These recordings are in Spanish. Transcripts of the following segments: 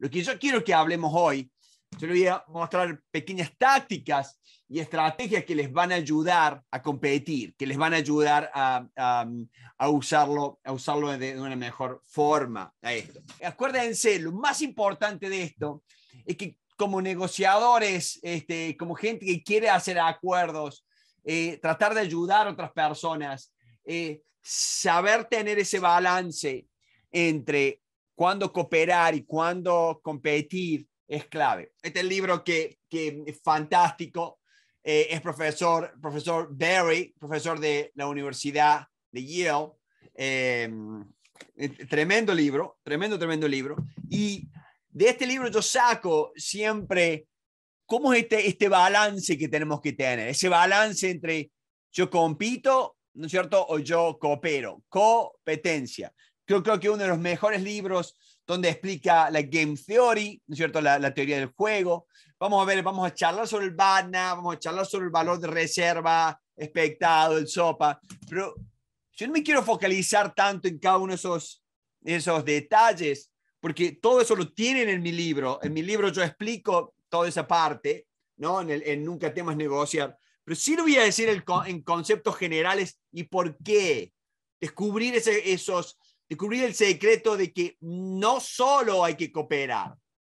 Lo que yo quiero que hablemos hoy, yo les voy a mostrar pequeñas tácticas y estrategias que les van a ayudar a competir, que les van a ayudar a, a, usarlo, a usarlo de, una mejor forma Acuérdense, lo más importante de esto es que como negociadores, este, como gente que quiere hacer acuerdos, eh, tratar de ayudar a otras personas, eh, saber tener ese balance entre cuándo cooperar y cuándo competir es clave. Este libro que, que es fantástico eh, es profesor, profesor Barry, profesor de la Universidad de Yale. Em, tremendo libro, tremendo, tremendo libro. Y de este libro yo saco siempre cómo es este, este balance que tenemos que tener, ese balance entre yo compito, ¿no es cierto? O yo coopero, competencia creo, creo que uno de los mejores libros donde explica la game theory, ¿no es cierto? La, teoría del juego. Vamos a ver, vamos a charlar sobre el BATNA, vamos a charlar sobre el valor de reserva, espectado, el SOPA, pero yo no me quiero focalizar tanto en cada uno de esos, esos detalles, porque todo eso lo tienen en mi libro. En mi libro yo explico toda esa parte, ¿no? En, el, en Nunca temas negociar, pero sí lo voy a decir el, en conceptos generales y por qué. Descubrir esos descubrir el secreto de que no solo hay que cooperar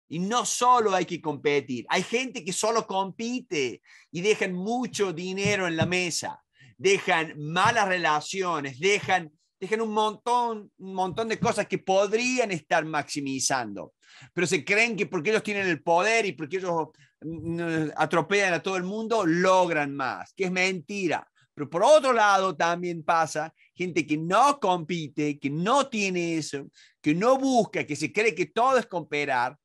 y no solo hay que competir. Hay gente que solo compite y dejan mucho dinero en la mesa, dejan malas relaciones, dejan, dejan un, montón, un montón de cosas que podrían estar maximizando. Pero se creen que porque ellos tienen el poder y porque ellos mm, mm, atropellan a todo el mundo, logran más, que es mentira. Pero por otro lado también pasa gente que no compite, que no tiene eso, que no busca, que se cree que todo es cooperar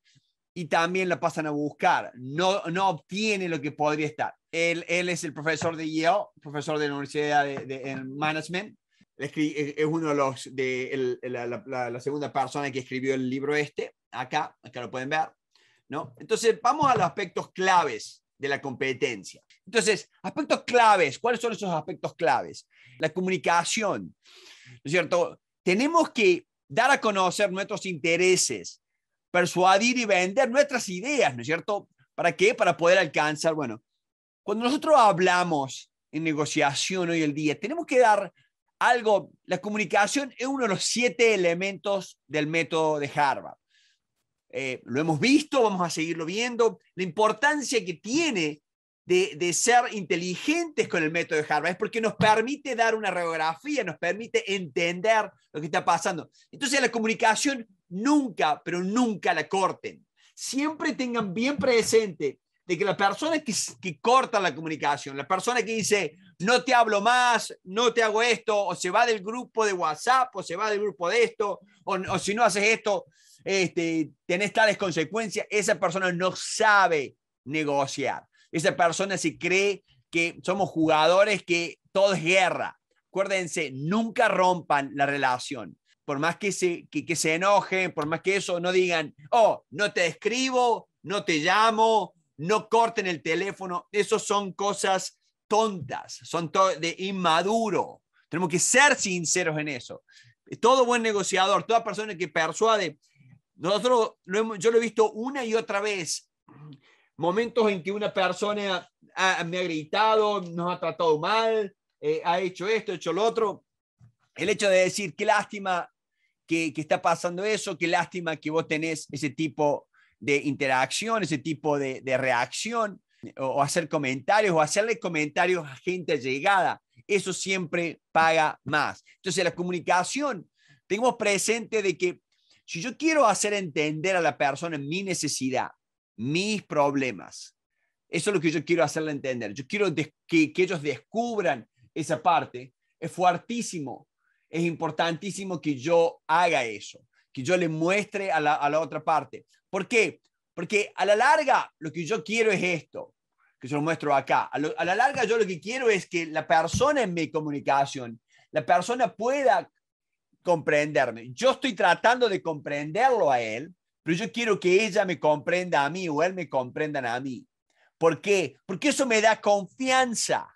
y también la pasan a buscar. No, no obtiene lo que podría estar. Él, él es el profesor de Yale, profesor de la Universidad de, en Management. Es uno de los de el, la segunda persona que escribió el libro este, acá, acá lo pueden ver. ¿no? Entonces, vamos a los aspectos claves de la competencia. Entonces, aspectos claves, ¿cuáles son esos aspectos claves? La comunicación, ¿no es cierto? Tenemos que dar a conocer nuestros intereses, persuadir y vender nuestras ideas, ¿no es cierto? ¿Para qué? Para poder alcanzar, bueno, cuando nosotros hablamos en negociación hoy el día, tenemos que dar algo, la comunicación es uno de los siete elementos del método de Harvard. Eh, lo hemos visto, vamos a seguirlo viendo, la importancia que tiene de, ser inteligentes con el método de Harvard, es porque nos permite dar una radiografía, nos permite entender lo que está pasando. Entonces la comunicación nunca, pero nunca la corten. Siempre tengan bien presente de que la persona que, que corta la comunicación, la persona que dice, no te hablo más, no te hago esto, o se va del grupo de WhatsApp, o se va del grupo de esto, o, si no haces esto, este, tenés tales consecuencias, esa persona no sabe negociar. Esa persona si cree que somos jugadores, que todo es guerra. Acuérdense, nunca rompan la relación. Por más que se, que, se enojen, por más que eso, no digan, oh, no te escribo, no te llamo, no corten el teléfono. Esas son cosas tontas, son todo de inmaduro. Tenemos que ser sinceros en eso. Todo buen negociador, toda persona que persuade, nosotros hemos, yo lo he visto una y otra vez momentos en que una persona me ha gritado, nos ha tratado mal, eh, ha hecho esto, ha hecho lo otro. El hecho de decir, qué lástima que, está pasando eso, qué lástima que vos tenés ese tipo de interacción, ese tipo de, reacción, o, hacer comentarios, o hacerle comentarios a gente llegada. Eso siempre paga más. Entonces, la comunicación, Tengo presente de que si yo quiero hacer entender a la persona mi necesidad, mis problemas. Eso es lo que yo quiero hacerle entender. Yo quiero que, ellos descubran esa parte. Es fuertísimo, es importantísimo que yo haga eso, que yo le muestre a la, otra parte. ¿Por qué? Porque a la larga lo que yo quiero es esto, que se lo muestro acá. a, la larga yo lo que quiero es que la persona en mi comunicación, la persona pueda comprenderme. Yo estoy tratando de comprenderlo a él pero yo quiero que ella me comprenda a mí o él me comprendan a mí. ¿Por qué? Porque eso me da confianza.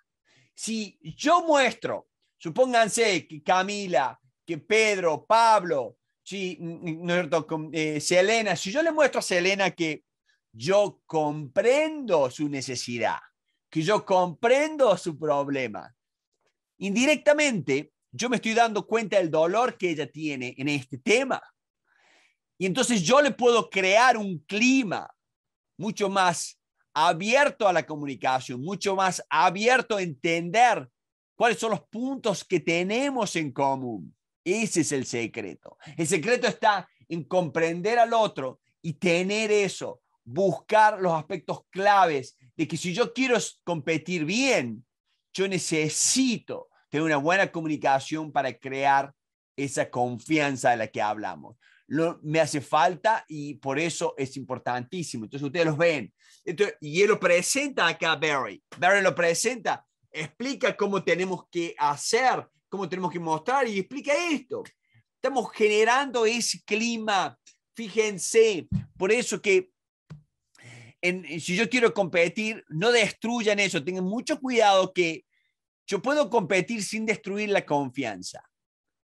Si yo muestro, supónganse que Camila, que Pedro, Pablo, si, ¿no es cierto? Eh, Selena, si yo le muestro a Selena que yo comprendo su necesidad, que yo comprendo su problema, indirectamente yo me estoy dando cuenta del dolor que ella tiene en este tema. Y entonces yo le puedo crear un clima mucho más abierto a la comunicación, mucho más abierto a entender cuáles son los puntos que tenemos en común. Ese es el secreto. El secreto está en comprender al otro y tener eso, buscar los aspectos claves de que si yo quiero competir bien, yo necesito tener una buena comunicación para crear esa confianza de la que hablamos me hace falta y por eso es importantísimo. Entonces ustedes los ven. Entonces, y él lo presenta acá a Barry. Barry lo presenta, explica cómo tenemos que hacer, cómo tenemos que mostrar y explica esto. Estamos generando ese clima, fíjense, por eso que si yo quiero competir, no destruyan eso, tengan mucho cuidado que yo puedo competir sin destruir la confianza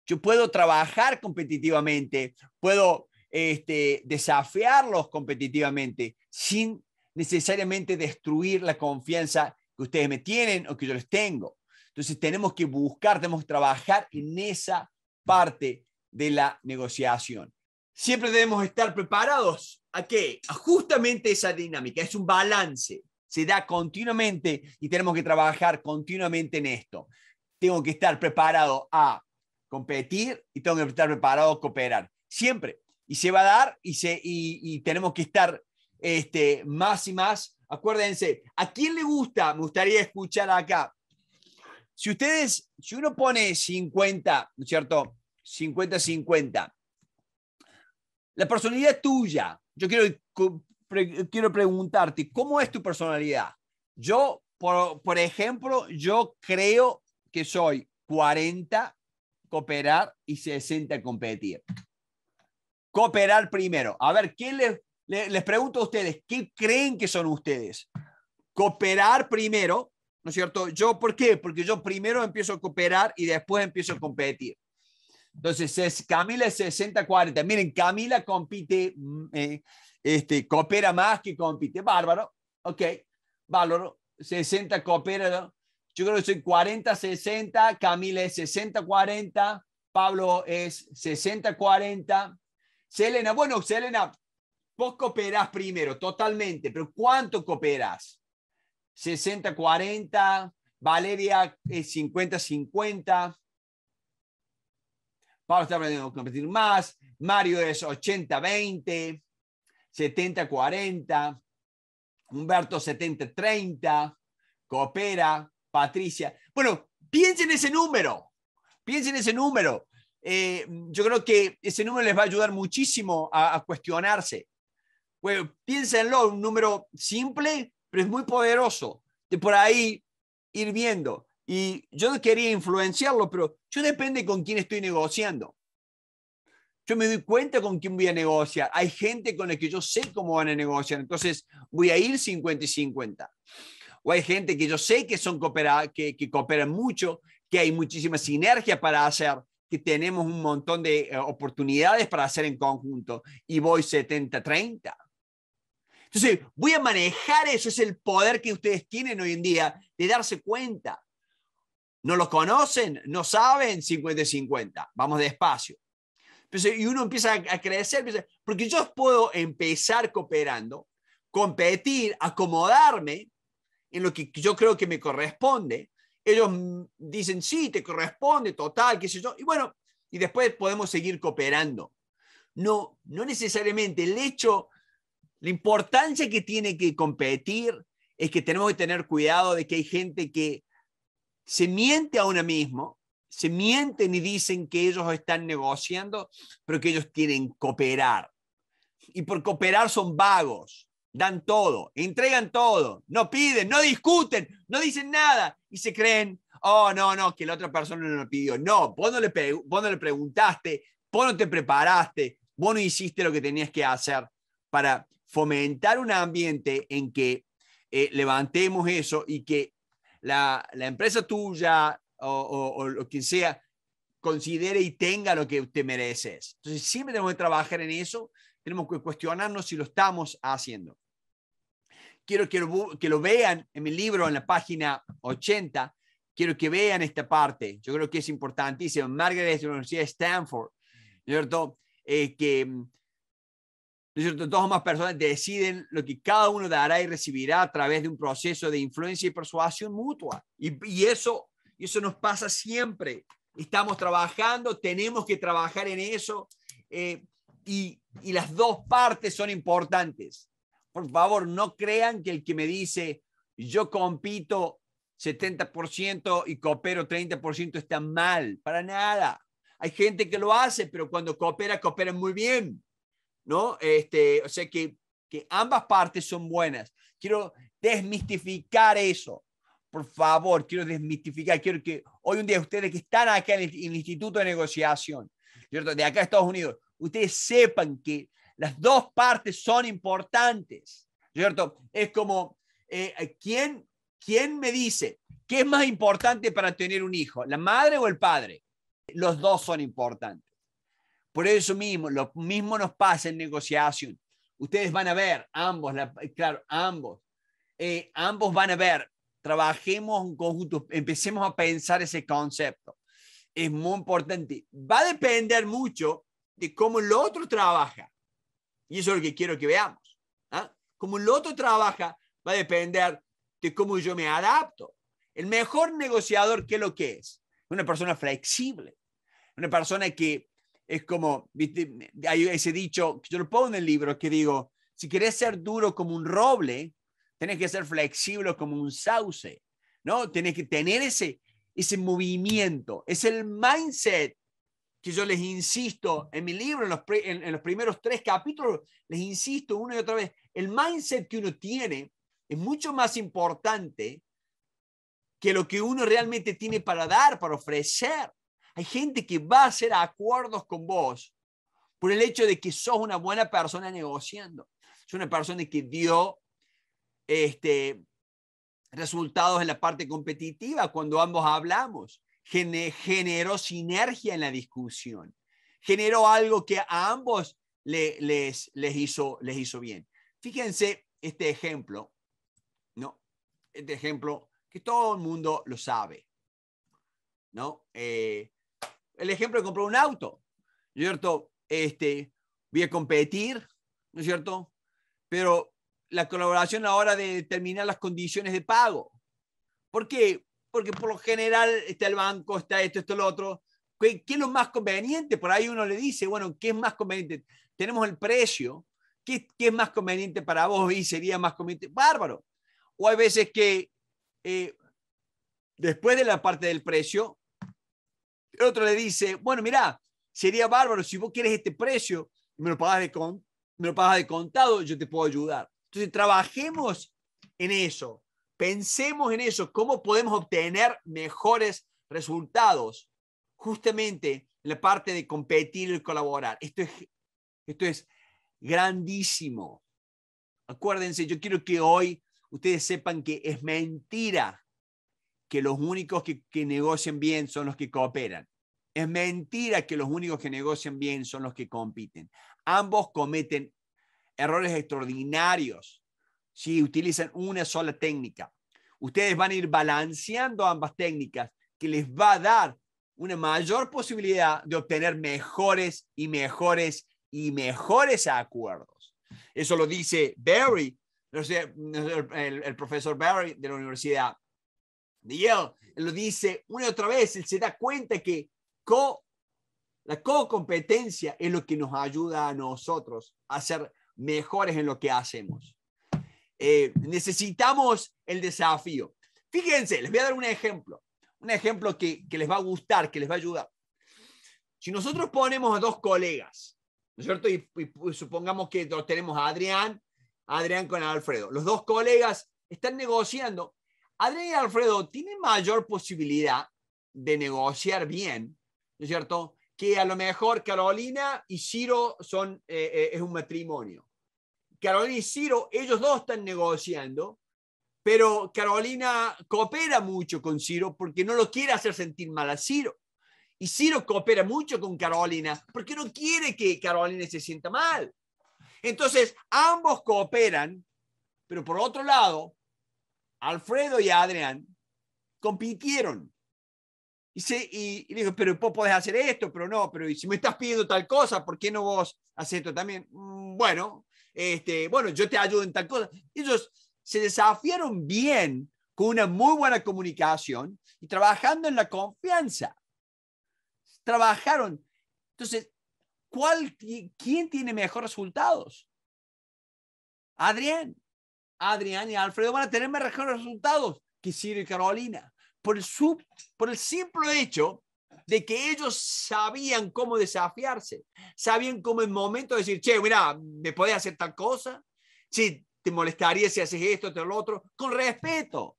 yo puedo trabajar competitivamente, puedo este, desafiarlos competitivamente sin necesariamente destruir la confianza que ustedes me tienen o que yo les tengo. Entonces tenemos que buscar, tenemos que trabajar en esa parte de la negociación. Siempre debemos estar preparados a que a justamente esa dinámica, es un balance, se da continuamente y tenemos que trabajar continuamente en esto. Tengo que estar preparado a competir y tengo que estar preparado a cooperar. Siempre. Y se va a dar y, se, y, tenemos que estar este, más y más. Acuérdense, ¿a quién le gusta? Me gustaría escuchar acá. Si ustedes, si uno pone 50, cierto? 50-50. La personalidad tuya, yo quiero, quiero preguntarte, ¿cómo es tu personalidad? Yo, por, por ejemplo, yo creo que soy 40, cooperar y 60, a competir. Cooperar primero. A ver, ¿qué les, les pregunto a ustedes? ¿Qué creen que son ustedes? Cooperar primero, ¿no es cierto? Yo, ¿por qué? Porque yo primero empiezo a cooperar y después empiezo a competir. Entonces, es, Camila es 60-40. Miren, Camila compite, mm, eh, este, coopera más que compite. Bárbaro. Ok, bárbaro. 60 coopera, yo creo que soy 40-60, Camila es 60-40, Pablo es 60-40. Selena, bueno, Selena, vos cooperás primero, totalmente, pero ¿cuánto cooperás? 60-40, Valeria es 50-50. Pablo está aprendiendo a competir más, Mario es 80-20, 70-40, Humberto 70-30, coopera, Patricia. Bueno, piensen ese número, piensen ese número. Eh, yo creo que ese número les va a ayudar muchísimo a, cuestionarse. Bueno, piénsenlo, un número simple, pero es muy poderoso. De por ahí ir viendo. Y yo quería influenciarlo, pero yo depende con quién estoy negociando. Yo me doy cuenta con quién voy a negociar. Hay gente con la que yo sé cómo van a negociar. Entonces voy a ir 50 y 50 o hay gente que yo sé que, son que, cooperan mucho, que hay muchísima sinergia para hacer, que tenemos un montón de eh, oportunidades para hacer en conjunto y voy 70-30. Entonces, voy a manejar eso, es el poder que ustedes tienen hoy en día de darse cuenta. No los conocen, no saben 50-50, vamos despacio. Entonces, y uno empieza a, crecer, porque yo puedo empezar cooperando, competir, acomodarme en lo que yo creo que me corresponde. Ellos dicen, sí, te corresponde, total, qué sé yo. Y bueno, y después podemos seguir cooperando. No, no necesariamente. El hecho, la importancia que tiene que competir es que tenemos que tener cuidado de que hay gente que se miente a uno mismo, se mienten y dicen que ellos están negociando, pero que ellos quieren cooperar. Y por cooperar son vagos dan todo, entregan todo, no piden, no discuten, no dicen nada y se creen, oh, no, no, que la otra persona no lo pidió. No, vos no le, preguntaste, vos no te preparaste, vos no hiciste lo que tenías que hacer para fomentar un ambiente en que eh, levantemos eso y que la, la empresa tuya o, o, o quien sea considere y tenga lo que te mereces. Entonces siempre tenemos que trabajar en eso, tenemos que cuestionarnos si lo estamos haciendo quiero que lo, que lo vean en mi libro, en la página 80. Quiero que vean esta parte. Yo creo que es importantísimo. Margaret de la Universidad de Stanford, ¿cierto? Eh, que ¿cierto? dos o más personas deciden lo que cada uno dará y recibirá a través de un proceso de influencia y persuasión mutua. Y, y eso, eso nos pasa siempre. Estamos trabajando, tenemos que trabajar en eso. Eh, y, y, las dos partes son importantes. Por favor, no crean que el que me dice yo compito 70% y coopero 30% está mal, para nada. Hay gente que lo hace, pero cuando coopera, coopera muy bien, ¿no? Este, o sea que, que ambas partes son buenas. Quiero desmistificar eso. Por favor, quiero desmistificar, quiero que hoy un día ustedes que están acá en el, Instituto de Negociación, ¿cierto? de acá a Estados Unidos, ustedes sepan que las dos partes son importantes, ¿cierto? Es como, eh, eh, ¿quién, ¿quién me dice qué es más importante para tener un hijo, la madre o el padre? Los dos son importantes. Por eso mismo, lo mismo nos pasa en negociación. Ustedes van a ver, ambos, eh, claro, ambos, ambos van a ver, trabajemos en conjunto, empecemos a pensar ese concepto. Es muy importante. Va a depender mucho de cómo el otro trabaja. Y eso es lo que quiero que veamos. ¿ah? Como el otro trabaja, va a depender de cómo yo me adapto. El mejor negociador, ¿qué es lo que es? Una persona flexible, una persona que es como, hay ese dicho, yo lo pongo en el libro, que digo, si querés ser duro como un roble, tenés que ser flexible como un sauce, ¿no? Tenés que tener ese, ese movimiento, es el mindset que yo les insisto en mi libro, en los, en, los primeros tres capítulos, les insisto una y otra vez, el mindset que uno tiene es mucho más importante que lo que uno realmente tiene para dar, para ofrecer. Hay gente que va a hacer acuerdos con vos por el hecho de que sos una buena persona negociando. Es una persona que dio este, resultados en la parte competitiva cuando ambos hablamos generó sinergia en la discusión, generó algo que a ambos les, les, hizo, les hizo bien. Fíjense este ejemplo, ¿no? Este ejemplo que todo el mundo lo sabe, ¿no? Eh, el ejemplo de comprar un auto, ¿no es cierto? Este, voy a competir, ¿no es cierto? Pero la colaboración a la hora de determinar las condiciones de pago. Porque porque por lo general está el banco, está esto, esto, lo otro. ¿Qué, es lo más conveniente? Por ahí uno le dice, bueno, ¿qué es más conveniente? Tenemos el precio, ¿qué, qué es más conveniente para vos? Y sería más conveniente, bárbaro. O hay veces que eh, después de la parte del precio, el otro le dice, bueno, mira, sería bárbaro, si vos quieres este precio, me lo pagas de, con, me lo pagas de contado, yo te puedo ayudar. Entonces, trabajemos en eso. Pensemos en eso, cómo podemos obtener mejores resultados justamente en la parte de competir y colaborar. Esto es, esto es grandísimo. Acuérdense, yo quiero que hoy ustedes sepan que es mentira que los únicos que negocian bien son los que cooperan. Es mentira que los únicos que negocian bien son los que compiten. Ambos cometen errores extraordinarios si utilizan una sola técnica. Ustedes van a ir balanceando ambas técnicas que les va a dar una mayor posibilidad de obtener mejores y mejores y mejores acuerdos. Eso lo dice Barry, el, profesor Barry de la Universidad de Yale. Él lo dice una y otra vez, él se da cuenta que la co-competencia es lo que nos ayuda a nosotros a ser mejores en lo que hacemos. Eh, necesitamos el desafío. Fíjense, les voy a dar un ejemplo, un ejemplo que, les va a gustar, que les va a ayudar. Si nosotros ponemos a dos colegas, ¿no es cierto? Y, pues, supongamos que tenemos a Adrián, Adrián con Alfredo. Los dos colegas están negociando. Adrián y Alfredo tienen mayor posibilidad de negociar bien, ¿no es cierto? Que a lo mejor Carolina y Ciro son, eh, eh, es un matrimonio. Carolina y Ciro, ellos dos están negociando, pero Carolina coopera mucho con Ciro porque no lo quiere hacer sentir mal a Ciro. Y Ciro coopera mucho con Carolina porque no quiere que Carolina se sienta mal. Entonces, ambos cooperan, pero por otro lado, Alfredo y Adrián compitieron. Y, se, y, pero vos podés hacer esto, pero no, pero si me estás pidiendo tal cosa, ¿por qué no vos haces esto también? Mm, bueno, este, bueno, yo te ayudo en tal cosa. Ellos se desafiaron bien con una muy buena comunicación y trabajando en la confianza. Trabajaron. Entonces, ¿cuál, ¿quién tiene mejores resultados? Adrián. Adrián y Alfredo van a tener mejores resultados que Ciro y Carolina. Por el, por el simple hecho de que ellos sabían cómo desafiarse, sabían cómo en momentos decir, che, mira, ¿me podés hacer tal cosa? si ¿te molestaría si haces esto, esto, lo otro? Con respeto.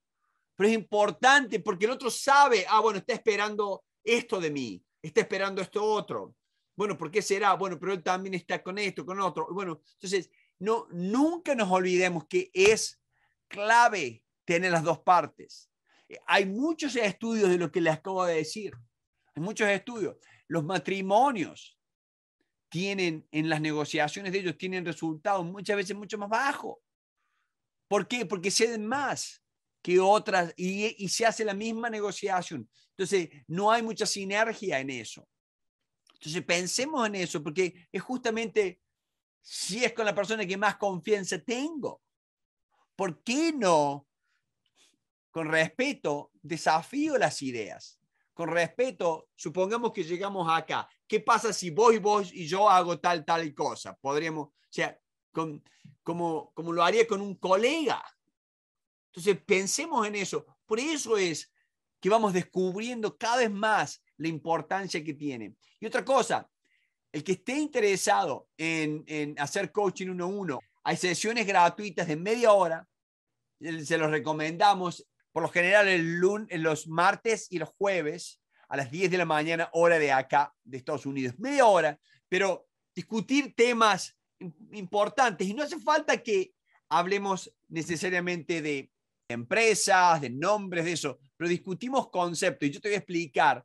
Pero es importante porque el otro sabe, ah, bueno, está esperando esto de mí, está esperando esto otro. Bueno, ¿por qué será? Bueno, pero él también está con esto, con otro. Bueno, entonces, no, nunca nos olvidemos que es clave tener las dos partes. Hay muchos estudios de lo que les acabo de decir en muchos estudios, los matrimonios tienen en las negociaciones de ellos, tienen resultados muchas veces mucho más bajos. ¿Por qué? Porque ceden más que otras y, y se hace la misma negociación. Entonces, no hay mucha sinergia en eso. Entonces, pensemos en eso, porque es justamente si es con la persona que más confianza tengo. ¿Por qué no, con respeto, desafío las ideas? con respeto, supongamos que llegamos acá. ¿Qué pasa si vos y vos y yo hago tal, tal cosa? Podríamos, o sea, como, como lo haría con un colega. Entonces, pensemos en eso. Por eso es que vamos descubriendo cada vez más la importancia que tiene. Y otra cosa, el que esté interesado en, en hacer coaching uno a uno, hay sesiones gratuitas de media hora, se los recomendamos, por lo general, el los martes y los jueves a las 10 de la mañana, hora de acá, de Estados Unidos. Media hora, pero discutir temas importantes. Y no hace falta que hablemos necesariamente de empresas, de nombres, de eso, pero discutimos conceptos. Y yo te voy a explicar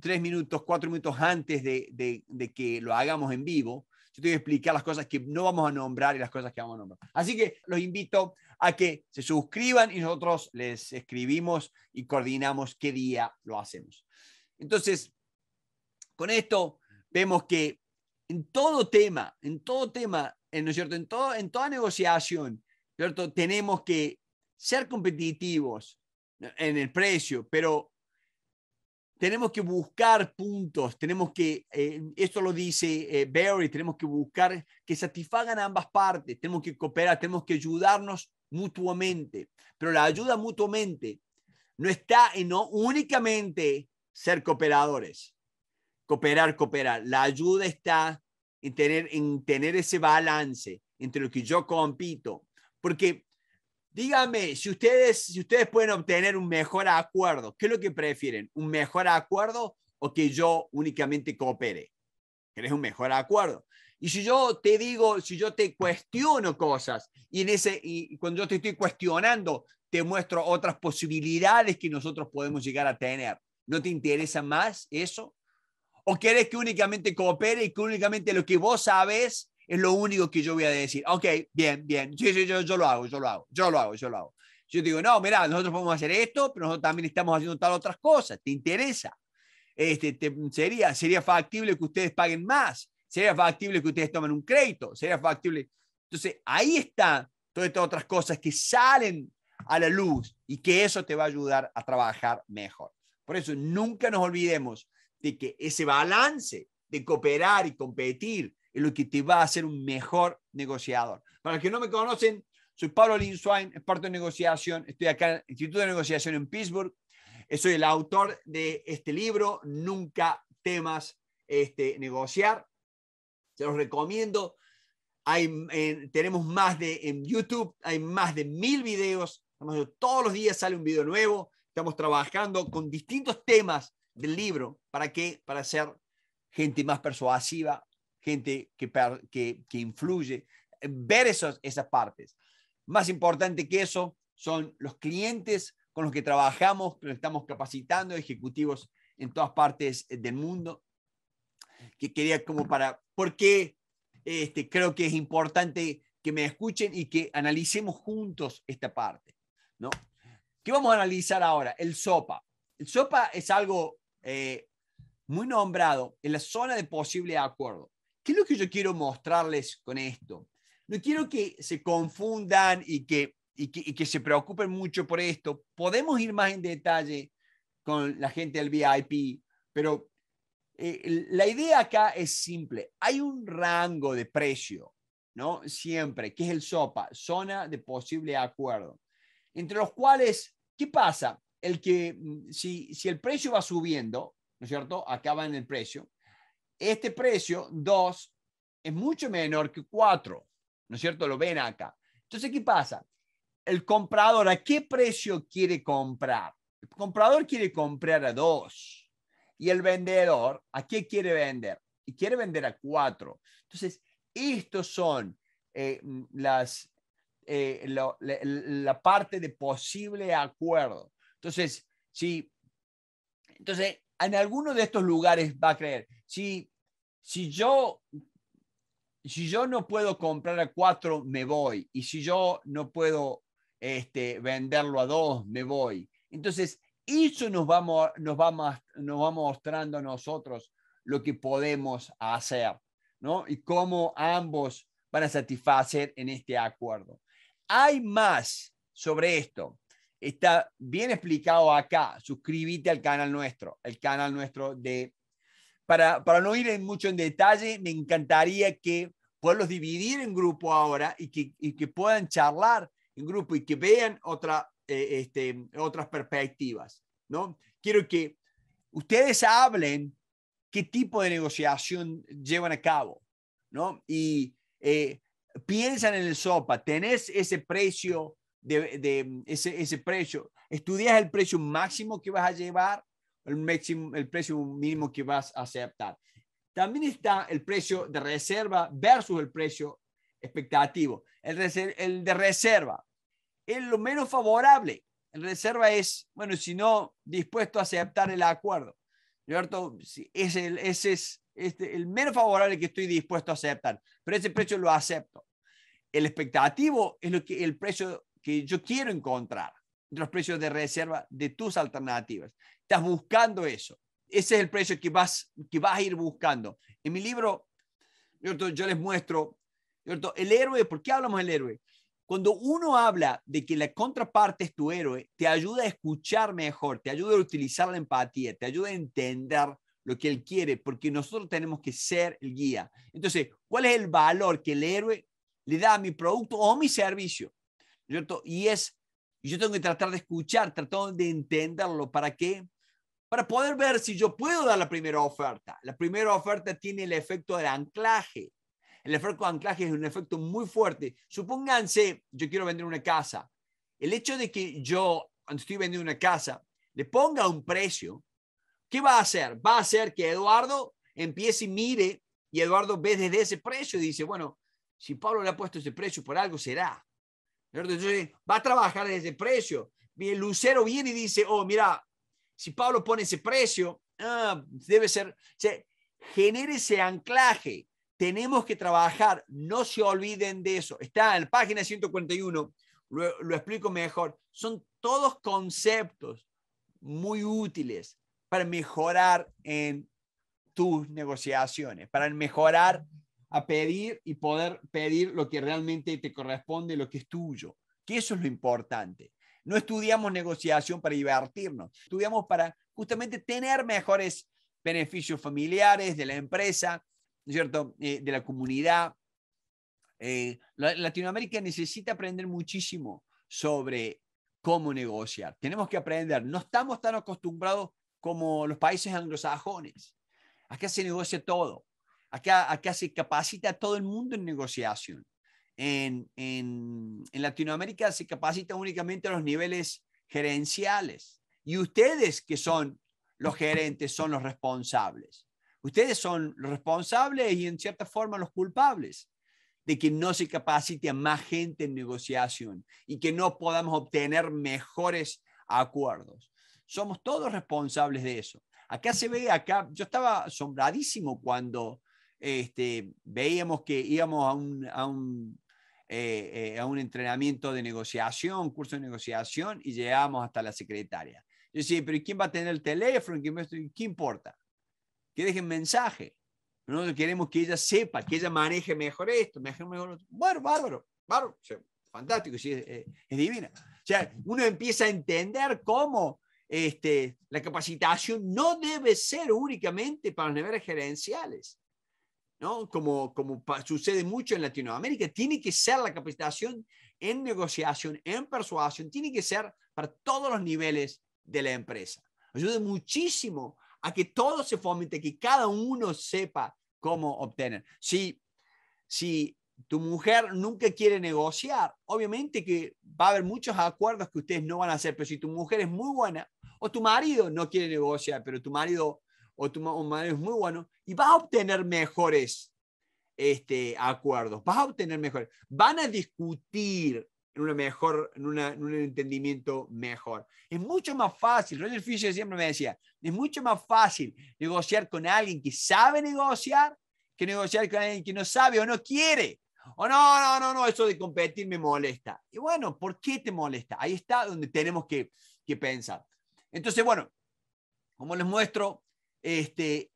tres minutos, cuatro minutos antes de, de que lo hagamos en vivo. Yo te voy a explicar las cosas que no vamos a nombrar y las cosas que vamos a nombrar. Así que los invito a que se suscriban y nosotros les escribimos y coordinamos qué día lo hacemos. Entonces, con esto vemos que en todo tema, en todo tema, ¿no es cierto? En, todo, en toda negociación, ¿cierto? Tenemos que ser competitivos en el precio, pero tenemos que buscar puntos, tenemos que, eh, esto lo dice eh, Barry, tenemos que buscar que satisfagan ambas partes, tenemos que cooperar, tenemos que ayudarnos mutuamente. Pero la ayuda mutuamente no está en no únicamente ser cooperadores, cooperar, cooperar. La ayuda está en tener, en tener ese balance entre lo que yo compito. Porque díganme, si ustedes, si ustedes pueden obtener un mejor acuerdo, ¿qué es lo que prefieren? ¿Un mejor acuerdo o que yo únicamente coopere? querés un mejor acuerdo. Y si yo te digo, si yo te cuestiono cosas y, en ese, y cuando yo te estoy cuestionando, te muestro otras posibilidades que nosotros podemos llegar a tener. ¿No te interesa más eso? ¿O querés que únicamente coopere y que únicamente lo que vos sabes es lo único que yo voy a decir? Ok, bien, bien, sí, sí, yo, yo lo hago, yo lo hago, yo lo hago, yo lo hago. Yo digo, no, mira, nosotros podemos hacer esto, pero nosotros también estamos haciendo tal otras cosas, ¿te interesa? este, sería, sería factible que ustedes paguen más, sería factible que ustedes tomen un crédito, sería factible. Entonces, ahí está todas estas otras cosas que salen a la luz y que eso te va a ayudar a trabajar mejor. Por eso, nunca nos olvidemos de que ese balance de cooperar y competir es lo que te va a hacer un mejor negociador. Para los que no me conocen, soy Pablo es experto en negociación. Estoy acá en el Instituto de Negociación en Pittsburgh. Soy el autor de este libro, Nunca temas este, negociar. Se los recomiendo. Hay, tenemos más de en YouTube, hay más de mil videos. Todos los días sale un video nuevo. Estamos trabajando con distintos temas del libro. ¿Para qué? Para ser gente más persuasiva, gente que, que, que influye. Ver esos, esas partes. Más importante que eso son los clientes con los que trabajamos, que estamos capacitando, ejecutivos en todas partes eh, del mundo, que quería como para, porque este, creo que es importante que me escuchen y que analicemos juntos esta parte, ¿no? ¿Qué vamos a analizar ahora? El SOPA. El SOPA es algo eh, muy nombrado en la zona de posible acuerdo. ¿Qué es lo que yo quiero mostrarles con esto? No quiero que se confundan y que y que, se preocupen mucho por esto. Podemos ir más en detalle con la gente del VIP, pero eh, la idea acá es simple. Hay un rango de precio, ¿no? Siempre, que es el SOPA, zona de posible acuerdo, entre los cuales, ¿qué pasa? El que, mm, si, si el precio va subiendo, ¿no es cierto? Acaba en el precio. Este precio, 2, es mucho menor que 4, ¿no es cierto? Lo ven acá. Entonces, ¿qué pasa? el comprador a qué precio quiere comprar. El comprador quiere comprar a dos y el vendedor a qué quiere vender. Y quiere vender a cuatro. Entonces, estos son eh, las, eh, la, parte de posible acuerdo. Entonces, si, entonces, en alguno de estos lugares va a creer, si, si yo si yo no puedo comprar a cuatro, me voy. Y si yo no puedo este, venderlo a dos, me voy. Entonces, eso nos va, nos va, nos va mostrando a nosotros lo que podemos hacer, ¿no? Y cómo ambos van a satisfacer en este acuerdo. Hay más sobre esto. Está bien explicado acá. Suscríbete al canal nuestro, el canal nuestro de... Para, no ir en mucho en detalle, me encantaría que puedan dividir en grupo ahora y que, y que puedan charlar grupo y que vean otra, eh, este, otras perspectivas. ¿no? Quiero que ustedes hablen qué tipo de negociación llevan a cabo ¿no? y eh, piensan en el sopa. Tenés ese precio, de, de ese, ese, precio. Estudias el precio máximo que vas a llevar, el, máximo, el precio mínimo que vas a aceptar. También está el precio de reserva versus el precio expectativo. El, de reserva es lo menos favorable. El reserva es, bueno, si no, dispuesto a aceptar el acuerdo. ¿Cierto? Es el, ese es este, el menos favorable que estoy dispuesto a aceptar, pero ese precio lo acepto. El expectativo es lo que, el precio que yo quiero encontrar, los precios de reserva de tus alternativas. Estás buscando eso. Ese es el precio que vas, que vas a ir buscando. En mi libro, yo les muestro el héroe, ¿por qué hablamos del héroe? Cuando uno habla de que la contraparte es tu héroe, te ayuda a escuchar mejor, te ayuda a utilizar la empatía, te ayuda a entender lo que él quiere, porque nosotros tenemos que ser el guía. Entonces, ¿cuál es el valor que el héroe le da a mi producto o mi servicio? ¿Cierto? Y es, yo tengo que tratar de escuchar, tratar de entenderlo. ¿Para qué? Para poder ver si yo puedo dar la primera oferta. La primera oferta tiene el efecto del anclaje. El efecto anclaje es un efecto muy fuerte. Supónganse, yo quiero vender una casa. El hecho de que yo, cuando estoy vendiendo una casa, le ponga un precio, ¿qué va a hacer? Va a hacer que Eduardo empiece y mire y Eduardo ve desde ese precio y dice, bueno, si Pablo le ha puesto ese precio por algo, será. Entonces va a trabajar desde ese precio. Y el lucero viene y dice, oh, mira, si Pablo pone ese precio, ah, debe ser, se sea, ese anclaje. Tenemos que trabajar, no se olviden de eso. Está en la página 141, lo, explico mejor. Son todos conceptos muy útiles para mejorar en tus negociaciones, para mejorar a pedir y poder pedir lo que realmente te corresponde, lo que es tuyo, que eso es lo importante. No estudiamos negociación para divertirnos, estudiamos para justamente tener mejores beneficios familiares de la empresa, cierto?, eh, de la comunidad. Eh, Latinoamérica necesita aprender muchísimo sobre cómo negociar. Tenemos que aprender. No estamos tan acostumbrados como los países anglosajones. Acá se negocia todo. Acá, acá se capacita todo el mundo en negociación. en, Latinoamérica se capacita únicamente a los niveles gerenciales. Y ustedes que son los gerentes son los responsables. Ustedes son responsables y en cierta forma los culpables de que no se capacite a más gente en negociación y que no podamos obtener mejores acuerdos. Somos todos responsables de eso. Acá se ve, acá yo estaba asombradísimo cuando este, veíamos que íbamos a un, a un, eh, eh, a un entrenamiento de negociación, curso de negociación, y llegábamos hasta la secretaria. Yo decía, pero ¿quién va a tener el teléfono? ¿Qué importa? que dejen mensaje. Nosotros queremos que ella sepa, que ella maneje mejor esto, maneje mejor lo otro. Bueno, bárbaro, bárbaro, fantástico, es, es, divina. O sea, uno empieza a entender cómo este, la capacitación no debe ser únicamente para los niveles gerenciales, ¿no? Como, como sucede mucho en Latinoamérica, tiene que ser la capacitación en negociación, en persuasión, tiene que ser para todos los niveles de la empresa. Ayuda muchísimo a que todo se fomente, que cada uno sepa cómo obtener. Si, si tu mujer nunca quiere negociar, obviamente que va a haber muchos acuerdos que ustedes no van a hacer, pero si tu mujer es muy buena o tu marido no quiere negociar, pero tu marido o tu es muy bueno y va a obtener mejores este, acuerdos, Va a obtener mejores. Van a discutir en, mejor, un entendimiento mejor. Es mucho más fácil, Roger Fisher siempre me decía, es mucho más fácil negociar con alguien que sabe negociar que negociar con alguien que no sabe o no quiere. O no, no, no, no, eso de competir me molesta. Y bueno, ¿por qué te molesta? Ahí está donde tenemos que, pensar. Entonces, bueno, como les muestro, este,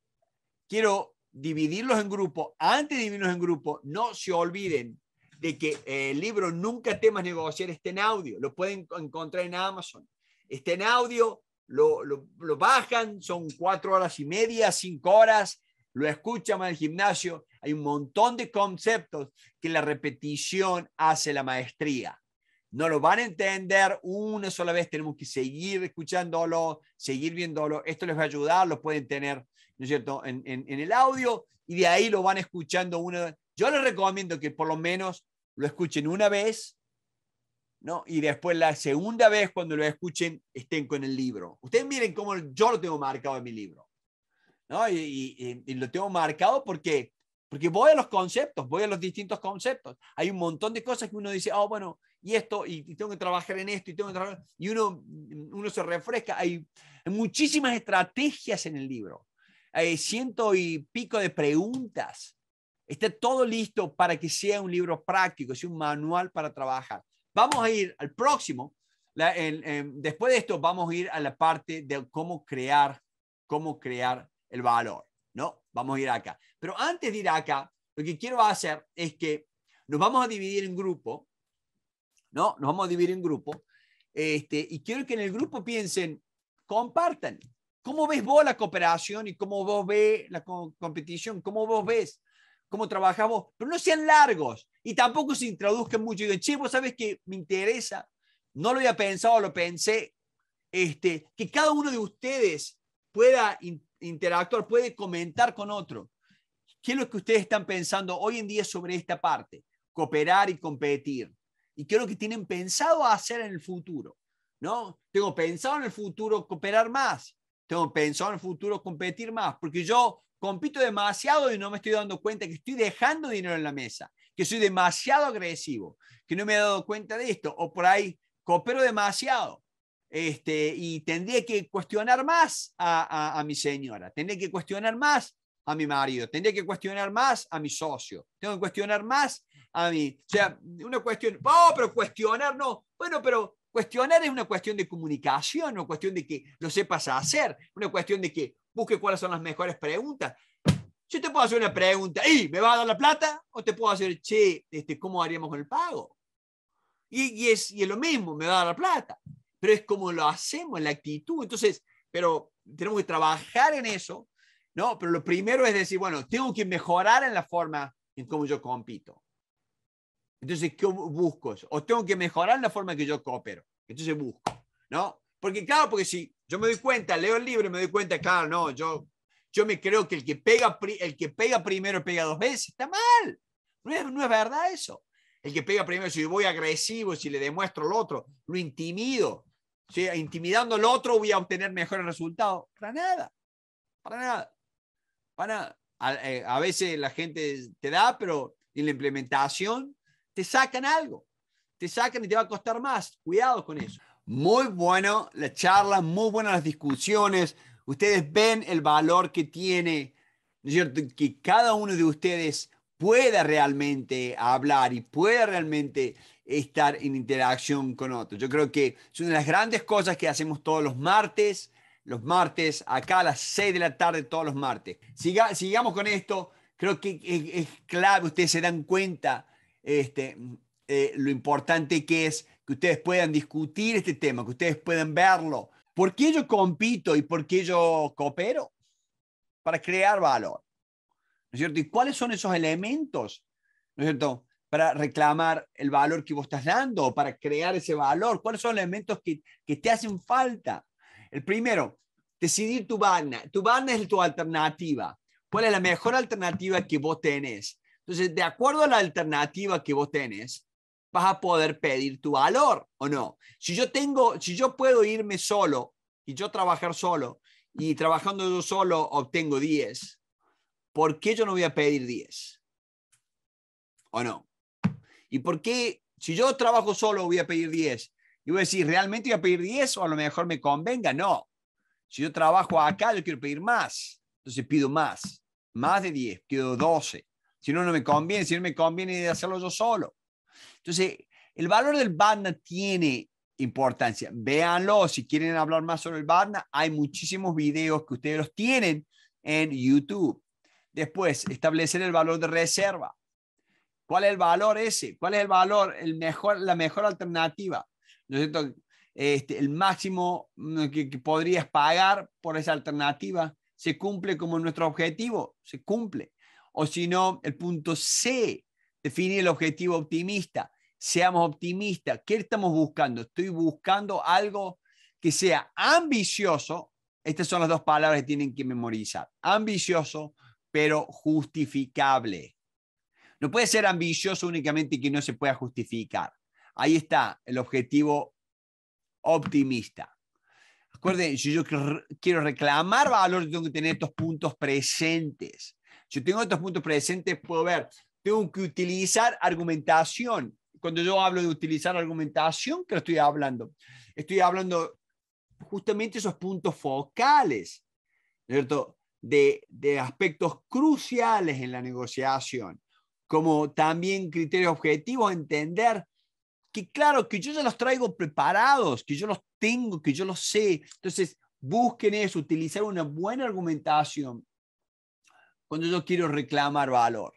quiero dividirlos en grupos. Antes de dividirlos en grupos, no se olviden de que eh, el libro Nunca temas negociar está en audio, lo pueden encontrar en Amazon. Está en audio, lo, bajan, son cuatro horas y media, cinco horas, lo escuchan en el gimnasio. Hay un montón de conceptos que la repetición hace la maestría. No lo van a entender una sola vez, tenemos que seguir escuchándolo, seguir viéndolo. Esto les va a ayudar, lo pueden tener, ¿no es cierto?, en, en el audio y de ahí lo van escuchando una yo les recomiendo que por lo menos lo escuchen una vez, ¿no? Y después la segunda vez cuando lo escuchen estén con el libro. Ustedes miren cómo yo lo tengo marcado en mi libro, ¿no? Y, lo tengo marcado porque, porque voy a los conceptos, voy a los distintos conceptos. Hay un montón de cosas que uno dice, oh, bueno, y esto, y, tengo que trabajar en esto, y tengo que trabajar, y uno, uno se refresca. Hay, hay muchísimas estrategias en el libro. Hay ciento y pico de preguntas Está todo listo para que sea un libro práctico, sea un manual para trabajar. Vamos a ir al próximo. después de esto vamos a ir a la parte de cómo crear, cómo crear el valor, ¿no? Vamos a ir acá. Pero antes de ir acá, lo que quiero hacer es que nos vamos a dividir en grupo, ¿no? Nos vamos a dividir en grupo. Este, y quiero que en el grupo piensen, compartan. ¿Cómo ves vos la cooperación y cómo vos ves la competición? ¿Cómo vos ves cómo trabajamos, pero no sean largos y tampoco se introduzcan mucho. Y digan, che, sabes que me interesa, no lo había pensado, lo pensé, este, que cada uno de ustedes pueda interactuar, puede comentar con otro. ¿Qué es lo que ustedes están pensando hoy en día sobre esta parte? Cooperar y competir. Y qué es lo que tienen pensado hacer en el futuro. ¿no? Tengo pensado en el futuro cooperar más. Tengo pensado en el futuro competir más. Porque yo compito demasiado y no me estoy dando cuenta que estoy dejando dinero en la mesa, que soy demasiado agresivo, que no me he dado cuenta de esto, o por ahí coopero demasiado. Este, y tendría que cuestionar más a, a, mi señora, tendría que cuestionar más a mi marido, tendría que cuestionar más a mi socio, tengo que cuestionar más a mí. O sea, una cuestión, oh, pero cuestionar no. Bueno, pero cuestionar es una cuestión de comunicación, una cuestión de que lo sepas hacer, una cuestión de que busque cuáles son las mejores preguntas. Yo te puedo hacer una pregunta, ¿y me va a dar la plata? O te puedo hacer, che, este, ¿cómo haríamos con el pago? Y, es, y es lo mismo, me va a dar la plata. Pero es como lo hacemos, la actitud. Entonces, pero tenemos que trabajar en eso, ¿no? Pero lo primero es decir, bueno, tengo que mejorar en la forma en cómo yo compito. Entonces, ¿qué busco? O tengo que mejorar en la forma en que yo coopero. Entonces busco, ¿no? Porque claro, porque si yo me doy cuenta, leo el libro y me doy cuenta, claro, no, yo, yo me creo que el que pega, el que pega primero pega dos veces, está mal. No es, verdad eso. El que pega primero, si voy agresivo, si le demuestro al otro, lo intimido, si intimidando al otro voy a obtener mejores resultados. Para nada, para nada, para eh, a veces la gente te da, pero en la implementación te sacan algo, te sacan y te va a costar más. Cuidado con eso. Muy bueno la charla, muy buenas las discusiones. Ustedes ven el valor que tiene, ¿no es cierto? Que cada uno de ustedes pueda realmente hablar y pueda realmente estar en interacción con otros. Yo creo que es una de las grandes cosas que hacemos todos los martes, los martes, acá a las 6 de la tarde, todos los martes. sigamos con esto, creo que es, claro clave, ustedes se dan cuenta este, eh, lo importante que es que ustedes puedan discutir este tema, que ustedes puedan verlo. ¿Por qué yo compito y por qué yo coopero? Para crear valor. ¿No es cierto? ¿Y cuáles son esos elementos? ¿No es cierto? Para reclamar el valor que vos estás dando, para crear ese valor. ¿Cuáles son los elementos que, que te hacen falta? El primero, decidir tu banda. Tu banda es tu alternativa. ¿Cuál es la mejor alternativa que vos tenés? Entonces, de acuerdo a la alternativa que vos tenés, vas a poder pedir tu valor o no. Si yo tengo, si yo puedo irme solo y yo trabajar solo y trabajando yo solo obtengo 10, ¿por qué yo no voy a pedir 10? ¿O no? ¿Y por qué si yo trabajo solo voy a pedir 10? Y voy a decir, ¿realmente voy a pedir 10 o a lo mejor me convenga? No. Si yo trabajo acá, yo quiero pedir más. Entonces pido más, más de 10, pido 12. Si no, no me conviene. Si no me conviene hacerlo yo solo. Entonces, el valor del BADNA tiene importancia. Véanlo, si quieren hablar más sobre el barna, hay muchísimos videos que ustedes los tienen en YouTube. Después, establecer el valor de reserva. ¿Cuál es el valor ese? ¿Cuál es el valor, el mejor, la mejor alternativa? ¿No es cierto? Este, el máximo que, podrías pagar por esa alternativa se cumple como nuestro objetivo, se cumple. O si no, el punto C, Define el objetivo optimista. Seamos optimistas. ¿Qué estamos buscando? Estoy buscando algo que sea ambicioso. Estas son las dos palabras que tienen que memorizar. Ambicioso, pero justificable. No puede ser ambicioso únicamente que no se pueda justificar. Ahí está el objetivo optimista. Acuérdense, si yo quiero reclamar valor, tengo que tener estos puntos presentes. Si tengo estos puntos presentes, puedo ver tengo que utilizar argumentación. Cuando yo hablo de utilizar argumentación, ¿qué estoy hablando? Estoy hablando justamente esos puntos focales, ¿cierto? De, de aspectos cruciales en la negociación, como también criterios objetivos, entender que claro, que yo ya los traigo preparados, que yo los tengo, que yo los sé. Entonces, busquen eso, utilizar una buena argumentación cuando yo quiero reclamar valor.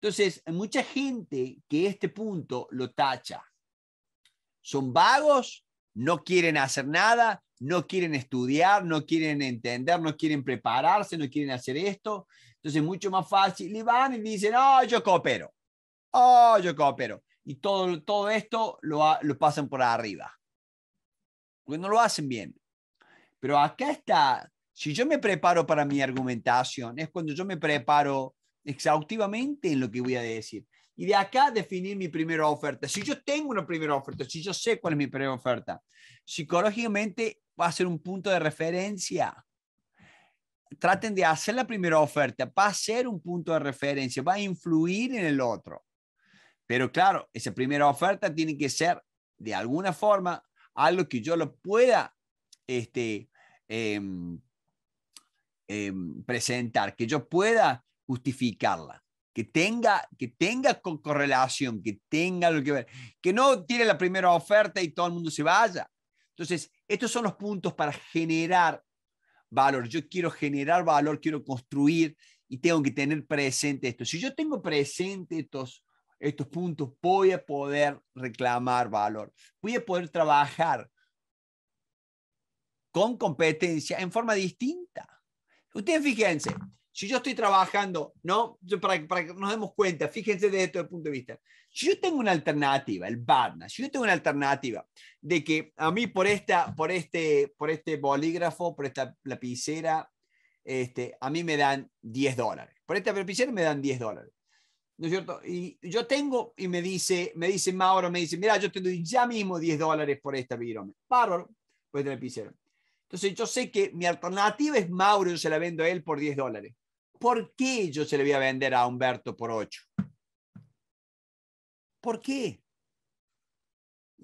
Entonces, mucha gente que este punto lo tacha. Son vagos, no quieren hacer nada, no quieren estudiar, no quieren entender, no quieren prepararse, no quieren hacer esto. Entonces, mucho más fácil. Y van y dicen, oh, yo coopero. Oh, yo coopero. Y todo, todo esto lo, lo pasan por arriba. Porque no lo hacen bien. Pero acá está, si yo me preparo para mi argumentación, es cuando yo me preparo exhaustivamente en lo que voy a decir. Y de acá definir mi primera oferta. Si yo tengo una primera oferta, si yo sé cuál es mi primera oferta, psicológicamente va a ser un punto de referencia. Traten de hacer la primera oferta, va a ser un punto de referencia, va a influir en el otro. Pero claro, esa primera oferta tiene que ser de alguna forma algo que yo lo pueda este, em, em, presentar, que yo pueda justificarla, que tenga, que tenga correlación, que tenga lo que ver, que no tiene la primera oferta y todo el mundo se vaya. Entonces, estos son los puntos para generar valor. Yo quiero generar valor, quiero construir y tengo que tener presente esto. Si yo tengo presente estos, estos puntos, voy a poder reclamar valor, voy a poder trabajar con competencia en forma distinta. Ustedes fíjense, si yo estoy trabajando, ¿no? Para, que nos demos cuenta, fíjense desde este punto de vista. Si yo tengo una alternativa, el BADNA, si yo tengo una alternativa de que a mí por, esta, por, este, por este bolígrafo, por esta lapicera, este, a mí me dan 10 dólares. Por esta lapicera me dan 10 dólares. ¿no es cierto? Y yo tengo, y me dice, me dice Mauro, me dice, mira, yo te doy ya mismo 10 dólares por esta virome. Bárbaro, por esta lapicera. Entonces yo sé que mi alternativa es Mauro, yo se la vendo a él por 10 dólares. ¿por qué yo se le voy a vender a Humberto por 8? ¿Por qué?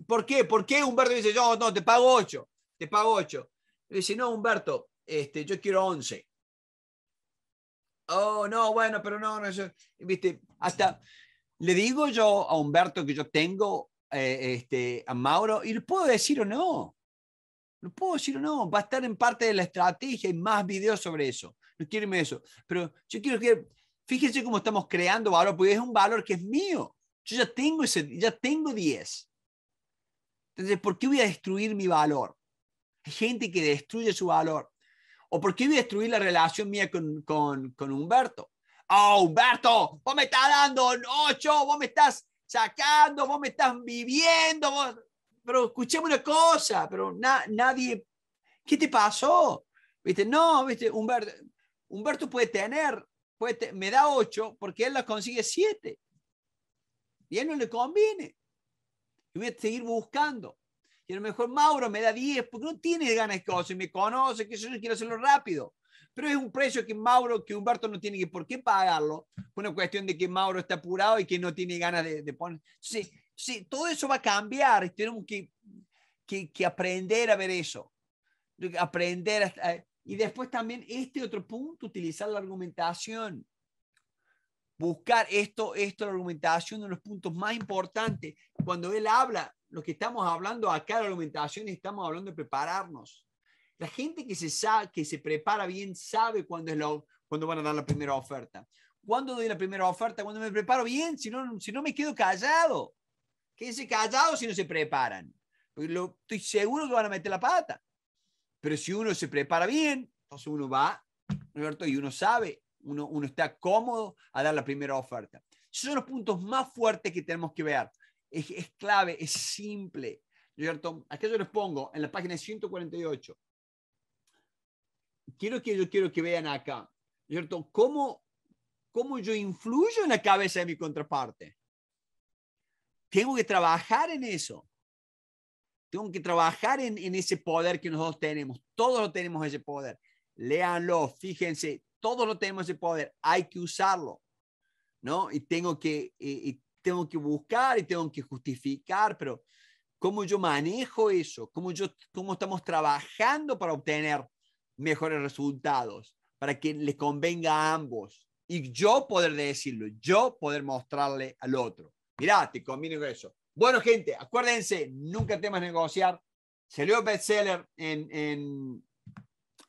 ¿Por qué? ¿Por qué Humberto dice, yo no, te pago 8, te pago 8? dice, no, Humberto, este, yo quiero 11. Oh, no, bueno, pero no, no, viste, hasta le digo yo a Humberto que yo tengo eh, este, a Mauro y le puedo decir o no. Lo puedo decir o no, va a estar en parte de la estrategia y más videos sobre eso no quiero eso, pero yo quiero que, fíjense cómo estamos creando valor, porque es un valor que es mío. Yo ya tengo ese, ya tengo 10. Entonces, ¿por qué voy a destruir mi valor? Hay gente que destruye su valor. ¿O por qué voy a destruir la relación mía con, con, Humberto? Oh, Humberto, vos me estás dando 8! vos me estás sacando, vos me estás viviendo, pero escuchemos una cosa, pero nadie, ¿qué te pasó? Viste, no, Humberto, Humberto puede tener, puede me da 8 porque él la consigue 7. Y a él no le conviene. Y voy a seguir buscando. Y a lo mejor Mauro me da 10 porque no tiene ganas de cosas oh, y me conoce, que yo quiero hacerlo rápido. Pero es un precio que Mauro, que Humberto no tiene que por qué pagarlo. Una cuestión de que Mauro está apurado y que no tiene ganas de, poner. Sí, sí, todo eso va a cambiar. Y Tenemos que, que, que aprender a ver eso. Aprender a, y después también este otro punto, utilizar la argumentación. Buscar esto, esto, la argumentación, uno de los puntos más importantes. Cuando él habla, lo que estamos hablando acá, la argumentación, estamos hablando de prepararnos. La gente que se, sabe, que se prepara bien sabe cuándo, es lo, cuando van a dar la primera oferta. ¿Cuándo doy la primera oferta? Cuando me preparo bien, si no, si no me quedo callado. Quédense callados si no se preparan. estoy seguro que van a meter la pata. Pero si uno se prepara bien, entonces uno va, Roberto, y uno sabe, uno, uno está cómodo a dar la primera oferta. Esos son los puntos más fuertes que tenemos que ver. Es, es clave, es simple. ¿Cierto? Acá yo les pongo en la página 148. Quiero que yo quiero que vean acá, ¿cierto? ¿Cómo, cómo yo influyo en la cabeza de mi contraparte. Tengo que trabajar en eso. Tengo que trabajar en, ese poder que nosotros tenemos. Todos lo tenemos ese poder. Léanlo, fíjense, todos lo tenemos ese poder. Hay que usarlo, ¿no? Y tengo que, tengo que buscar y tengo que justificar, pero ¿cómo yo manejo eso? ¿Cómo, yo, cómo estamos trabajando para obtener mejores resultados? Para que les convenga a ambos. Y yo poder decirlo, yo poder mostrarle al otro. Mirá, te conviene con eso. Bueno, gente, acuérdense, nunca temas negociar. Salió bestseller en, en,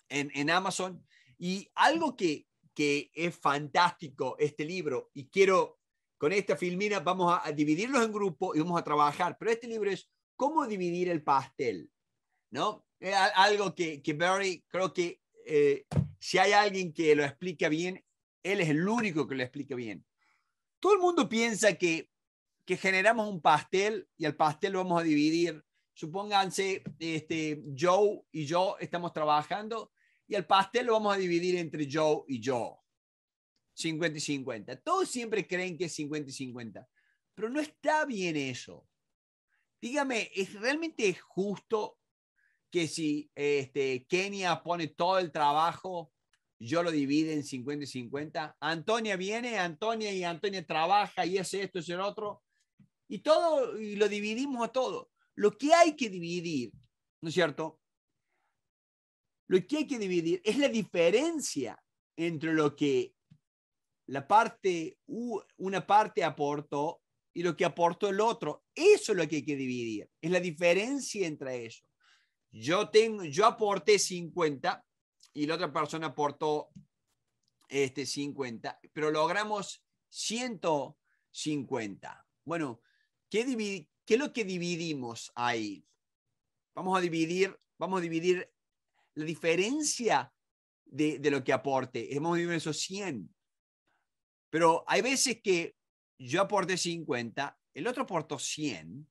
en, Amazon. Y algo que, que es fantástico este libro, y quiero, con esta filmina vamos a, dividirlos en grupos y vamos a trabajar, pero este libro es cómo dividir el pastel, ¿no? algo que, que Barry, creo que eh, si hay alguien que lo explica bien, él es el único que lo explica bien. Todo el mundo piensa que que generamos un pastel y el pastel lo vamos a dividir. Supónganse, este, Joe y yo estamos trabajando y el pastel lo vamos a dividir entre Joe y yo. 50 y 50. Todos siempre creen que es 50 y 50, pero no está bien eso. Dígame, ¿es realmente justo que si este, Kenia pone todo el trabajo, yo lo divide en 50 y 50? Antonia viene, Antonia y Antonia trabaja y hace esto, es el otro. Y todo, y lo dividimos a todo. Lo que hay que dividir, ¿no es cierto? Lo que hay que dividir es la diferencia entre lo que la parte, una parte aportó y lo que aportó el otro. Eso es lo que hay que dividir, es la diferencia entre eso. Yo, tengo, yo aporté 50 y la otra persona aportó este 50, pero logramos 150. Bueno, ¿Qué, ¿Qué es lo que dividimos ahí? Vamos a dividir, vamos a dividir la diferencia de, de lo que aporte. Hemos dividido esos 100. Pero hay veces que yo aporte 50, el otro aportó 100,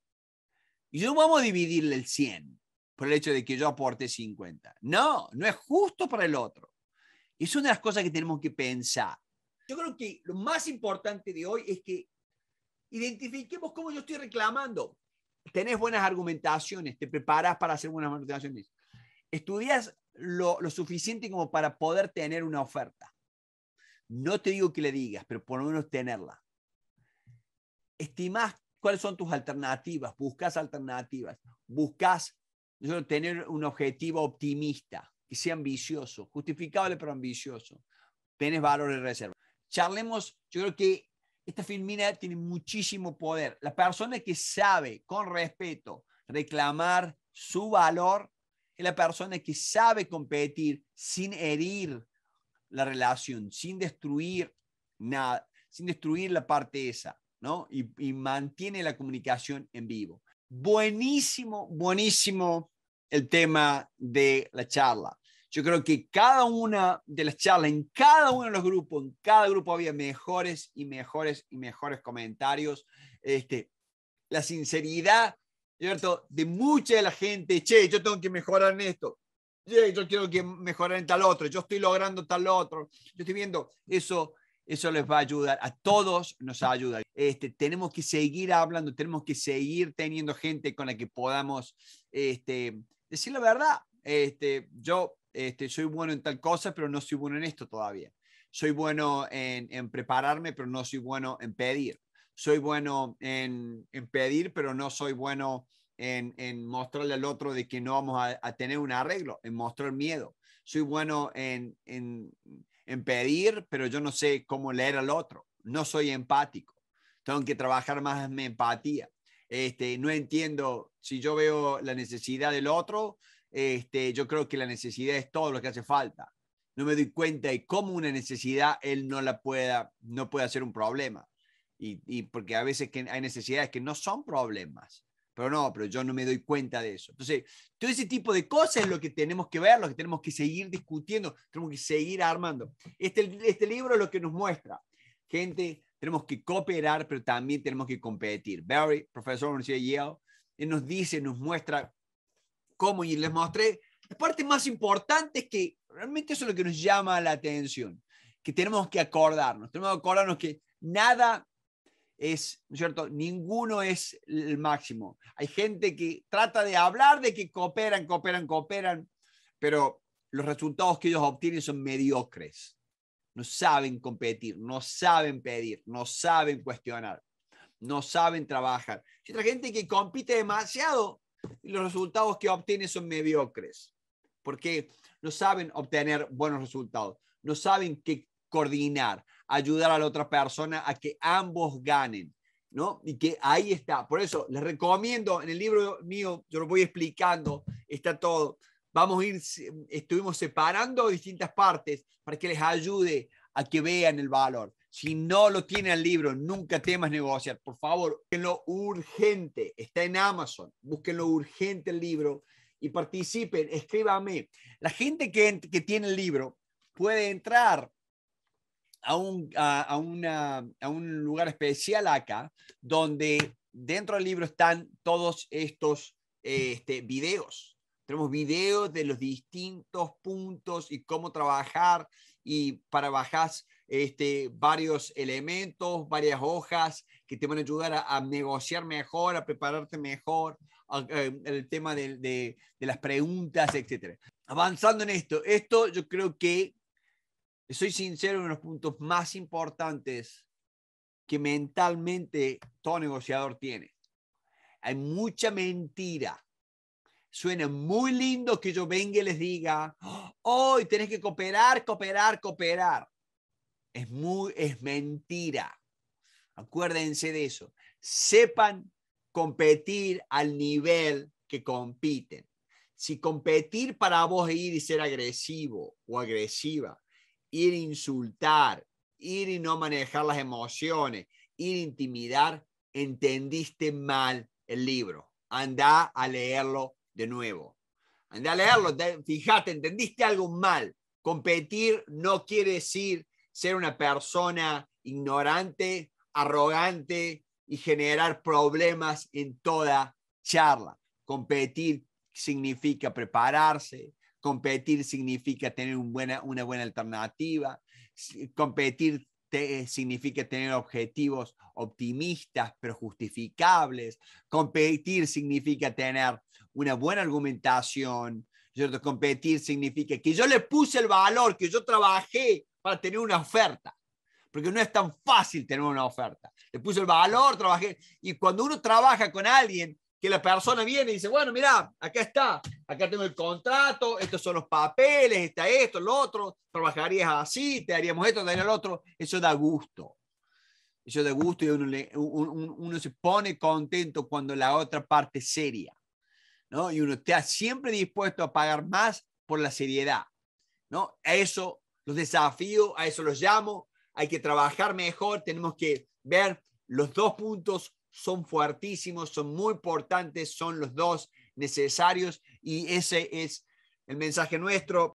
y no vamos a dividirle el 100 por el hecho de que yo aporte 50. No, no es justo para el otro. Es una de las cosas que tenemos que pensar. Yo creo que lo más importante de hoy es que Identifiquemos cómo yo estoy reclamando. Tenés buenas argumentaciones, te preparas para hacer buenas argumentaciones. Estudias lo, lo suficiente como para poder tener una oferta. No te digo que le digas, pero por lo menos tenerla. Estimás cuáles son tus alternativas, buscas alternativas, buscas tener un objetivo optimista, que sea ambicioso, justificable pero ambicioso. Tienes valores de reserva. Charlemos, yo creo que esta filmina tiene muchísimo poder. La persona que sabe con respeto reclamar su valor es la persona que sabe competir sin herir la relación, sin destruir nada, sin destruir la parte esa, ¿no? y mantiene la comunicación en vivo. Buenísimo, buenísimo el tema de la charla. Yo creo que cada una de las charlas, en cada uno de los grupos, en cada grupo había mejores y mejores y mejores comentarios. Este, la sinceridad, ¿cierto? De mucha de la gente, che, yo tengo que mejorar en esto, yo quiero que mejorar en tal otro, yo estoy logrando tal otro, yo estoy viendo, eso, eso les va a ayudar, a todos nos ayuda. Este, tenemos que seguir hablando, tenemos que seguir teniendo gente con la que podamos este, decir la verdad. Este, yo este, soy bueno en tal cosa, pero no soy bueno en esto todavía. Soy bueno en, prepararme, pero no soy bueno en pedir. Soy bueno en, pedir, pero no soy bueno en, mostrarle al otro de que no vamos a, tener un arreglo, en mostrar miedo. Soy bueno en, pedir, pero yo no sé cómo leer al otro. No soy empático. Tengo que trabajar más mi empatía. Este, no entiendo si yo veo la necesidad del otro, este, yo creo que la necesidad es todo lo que hace falta. No me doy cuenta de cómo una necesidad él no la pueda, no puede hacer un problema. Y, porque a veces que hay necesidades que no son problemas, pero no, pero yo no me doy cuenta de eso. Entonces, todo ese tipo de cosas es lo que tenemos que ver, lo que tenemos que seguir discutiendo, tenemos que seguir armando. Este, este libro es lo que nos muestra. Gente, tenemos que cooperar, pero también tenemos que competir. Barry, profesor de la Universidad de Yale, él nos dice, nos muestra cómo y les mostré La parte más importante es que realmente eso es lo que nos llama la atención, que tenemos que acordarnos, tenemos que acordarnos que nada es, ¿no es cierto? Ninguno es el máximo. Hay gente que trata de hablar de que cooperan, cooperan, cooperan, pero los resultados que ellos obtienen son mediocres. No saben competir, no saben pedir, no saben cuestionar, no saben trabajar. Hay otra gente que compite demasiado y los resultados que obtiene son mediocres, porque no saben obtener buenos resultados, no saben qué coordinar, ayudar a la otra persona a que ambos ganen, ¿no? Y que ahí está. Por eso les recomiendo, en el libro mío, yo lo voy explicando, está todo. Vamos a ir, estuvimos separando distintas partes para que les ayude a que vean el valor. Si no lo tiene el libro, nunca temas negociar. Por favor, lo urgente. Está en Amazon. lo urgente el libro y participen. Escríbame. La gente que, tiene el libro puede entrar a un, un lugar especial acá, donde dentro del libro están todos estos este, videos. Tenemos videos de los distintos puntos y cómo trabajar y para bajar este, varios elementos, varias hojas que te van a ayudar a, negociar mejor, a prepararte mejor, eh, el tema de, las preguntas, etc. Avanzando en esto, esto yo creo que, soy sincero, uno de los puntos más importantes que mentalmente todo negociador tiene. Hay mucha mentira suena muy lindo que yo venga y les diga, hoy oh, tenés que cooperar, cooperar, cooperar. Es, muy, es mentira. Acuérdense de eso. Sepan competir al nivel que compiten. Si competir para vos ir y ser agresivo o agresiva, ir insultar, ir y no manejar las emociones, ir intimidar, entendiste mal el libro. Anda a leerlo de nuevo. Anda a leerlo, fíjate, entendiste algo mal. Competir no quiere decir ser una persona ignorante, arrogante y generar problemas en toda charla. Competir significa prepararse, competir significa tener una buena alternativa, competir significa tener objetivos optimistas pero justificables, competir significa tener una buena argumentación, Competir significa que yo le puse el valor, que yo trabajé para tener una oferta, porque no es tan fácil tener una oferta. Le puse el valor, trabajé, y cuando uno trabaja con alguien, que la persona viene y dice, bueno, mira, acá está, acá tengo el contrato, estos son los papeles, está esto, lo otro, trabajarías así, te haríamos esto, te haría lo otro, eso da gusto. Eso da gusto y uno, se pone contento cuando la otra parte es seria. ¿no? Y uno está siempre dispuesto a pagar más por la seriedad. ¿no? Eso los desafíos a eso los llamo, hay que trabajar mejor, tenemos que ver, los dos puntos son fuertísimos, son muy importantes, son los dos necesarios y ese es el mensaje nuestro.